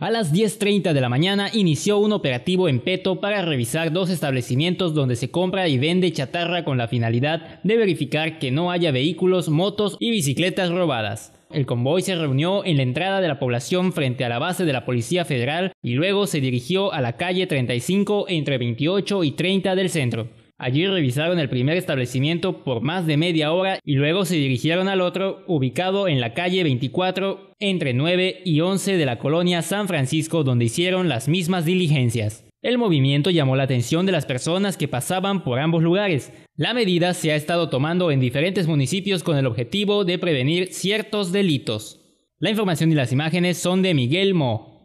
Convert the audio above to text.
A las 10.30 de la mañana inició un operativo en Peto para revisar dos establecimientos donde se compra y vende chatarra con la finalidad de verificar que no haya vehículos, motos y bicicletas robadas. El convoy se reunió en la entrada de la población frente a la base de la Policía Federal y luego se dirigió a la calle 35 entre 28 y 30 del centro. Allí revisaron el primer establecimiento por más de media hora y luego se dirigieron al otro, ubicado en la calle 24, entre 9 y 11 de la colonia San Francisco, donde hicieron las mismas diligencias. El movimiento llamó la atención de las personas que pasaban por ambos lugares. La medida se ha estado tomando en diferentes municipios con el objetivo de prevenir ciertos delitos. La información y las imágenes son de Miguel Mo.